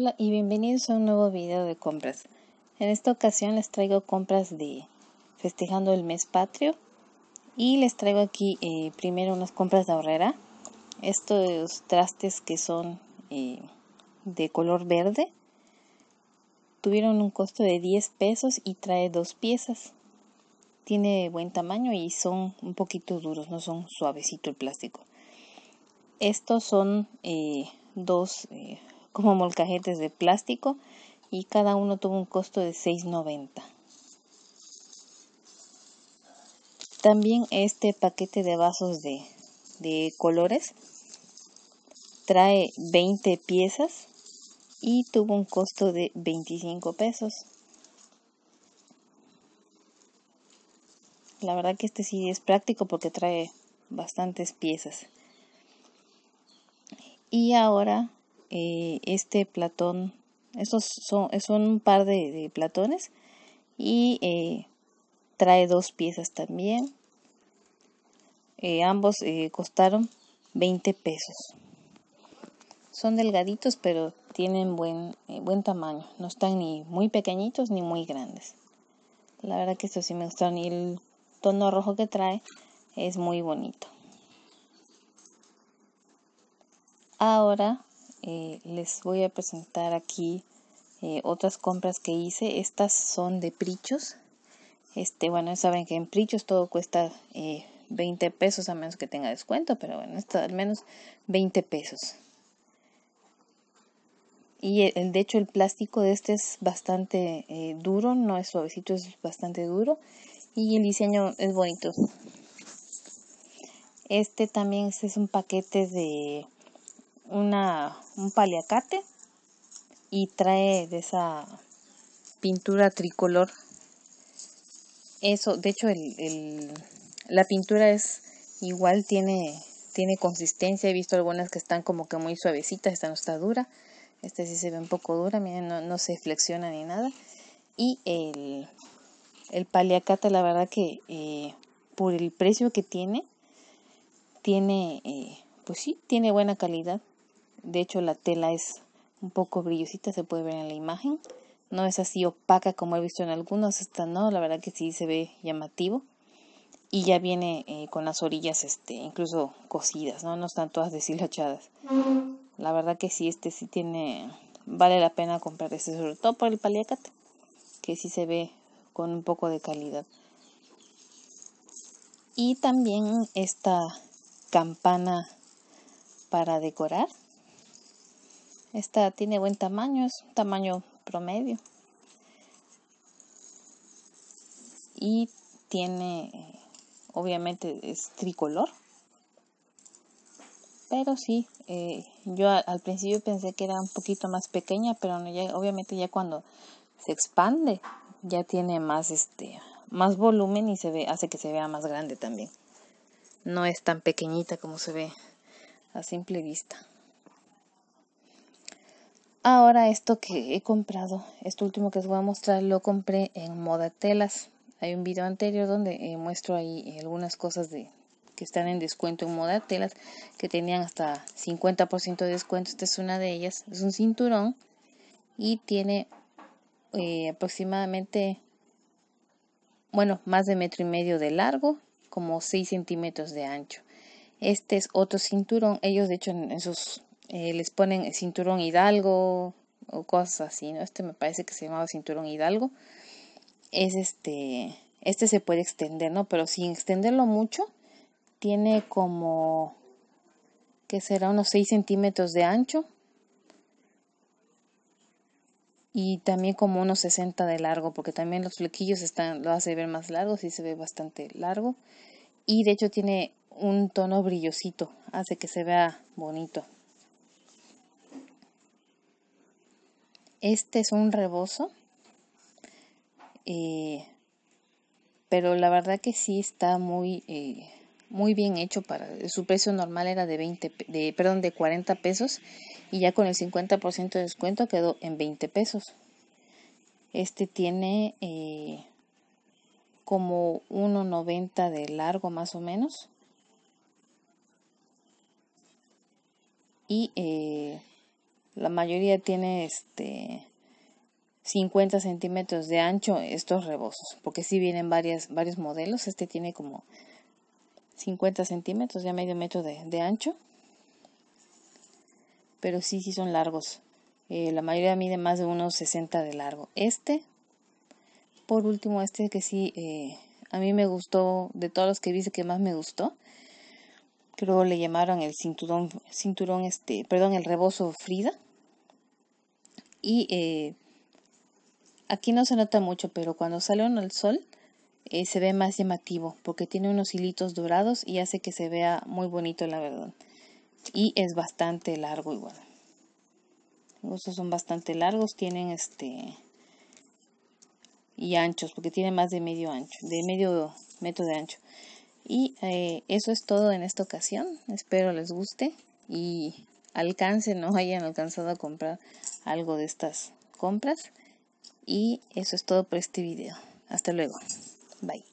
Hola y bienvenidos a un nuevo video de compras. En esta ocasión les traigo compras de festejando el mes patrio y les traigo aquí eh, primero unas compras de ahorrera. Estos trastes que son eh, de color verde tuvieron un costo de 10 pesos y trae dos piezas. Tiene buen tamaño y son un poquito duros, no son suavecito el plástico. Estos son eh, dos como molcajetes de plástico y cada uno tuvo un costo de 6.90. También este paquete de vasos de, de colores trae 20 piezas y tuvo un costo de 25 pesos. La verdad que este sí es práctico porque trae bastantes piezas. Y ahora eh, este Platón, estos son, un par de, Platones y eh, trae dos piezas también. Eh, ambos costaron 20 pesos. Son delgaditos pero tienen buen, buen tamaño, no están ni muy pequeñitos ni muy grandes. La verdad que estos sí me gustaron y el tono rojo que trae es muy bonito. Ahora eh, les voy a presentar aquí eh, otras compras que hice. Estas son de Prichos. Este, bueno, saben que en Prichos todo cuesta 20 eh, pesos a menos que tenga descuento, pero bueno, esto al menos 20 pesos. Y el, de hecho el plástico de este es bastante duro, no es suavecito, es bastante duro. Y el diseño es bonito. Este también es un paquete de una, un paliacate y trae de esa pintura tricolor. Eso, de hecho, el, la pintura es igual, tiene, tiene consistencia. He visto algunas que están como que muy suavecitas, esta no está dura. Esta sí se ve un poco dura, miren, no, se flexiona ni nada. Y el, el paliacate, la verdad que eh, por el precio que tiene, tiene, eh, pues sí, tiene buena calidad. De hecho, la tela es un poco brillosita, se puede ver en la imagen. No es así opaca como he visto en algunos, esta no, la verdad que sí se ve llamativo. Y ya viene eh, con las orillas este, incluso cosidas, ¿no? No están todas deshilachadas. La verdad que sí, este sí tiene, vale la pena comprar este, sobre todo por el paliacate, que sí se ve con un poco de calidad. Y también esta campana para decorar esta tiene buen tamaño, es un tamaño promedio. Y tiene, obviamente es tricolor. Pero sí, eh, yo al, principio pensé que era un poquito más pequeña, pero no, obviamente ya cuando se expande ya tiene más este más volumen y se ve hace que se vea más grande también. No es tan pequeñita como se ve a simple vista. Ahora esto que he comprado, esto último que os voy a mostrar, lo compré en Moda Telas. Hay un video anterior donde eh, muestro ahí eh, algunas cosas de que están en descuento en Moda Telas, que tenían hasta 50% de descuento. Esta es una de ellas. Es un cinturón y tiene eh, aproximadamente, bueno, más de metro y medio de largo, como 6 centímetros de ancho. Este es otro cinturón. Ellos, de hecho, en, esos eh, les ponen cinturón hidalgo o cosas así, ¿no? Este me parece que se llamaba cinturón hidalgo. Es este, este se puede extender, ¿no? Pero sin extenderlo mucho, tiene como, que será? Unos 6 centímetros de ancho y también como unos 60 de largo, porque también los flequillos están, lo hace ver más largo, sí se ve bastante largo. Y de hecho tiene un tono brillosito, hace que se vea bonito. Este es un rebozo. Eh, pero la verdad que sí está muy, eh, muy bien hecho para su precio normal era de 20 perdón de 40 pesos y ya con el 50% de descuento quedó en 20 pesos este tiene eh, como 1,90 de largo más o menos y la mayoría tiene este 50 centímetros de ancho estos rebozos, porque si sí vienen varios modelos. Este tiene como 50 centímetros, ya medio metro de, ancho. Pero sí, sí son largos. Eh, la mayoría mide más de unos 60 de largo. Este, por último, este que sí, eh, a mí me gustó, de todos los que vi, que más me gustó. Creo le llamaron el cinturón, cinturón este, perdón, el rebozo Frida y eh, aquí no se nota mucho, pero cuando sale en al sol eh, se ve más llamativo porque tiene unos hilitos dorados y hace que se vea muy bonito la verdad. Y es bastante largo igual. Estos son bastante largos, tienen este y anchos porque tiene más de medio ancho, de medio metro de ancho. Y eh, eso es todo en esta ocasión. Espero les guste y alcance, no hayan alcanzado a comprar algo de estas compras. Y eso es todo por este video. Hasta luego. Bye.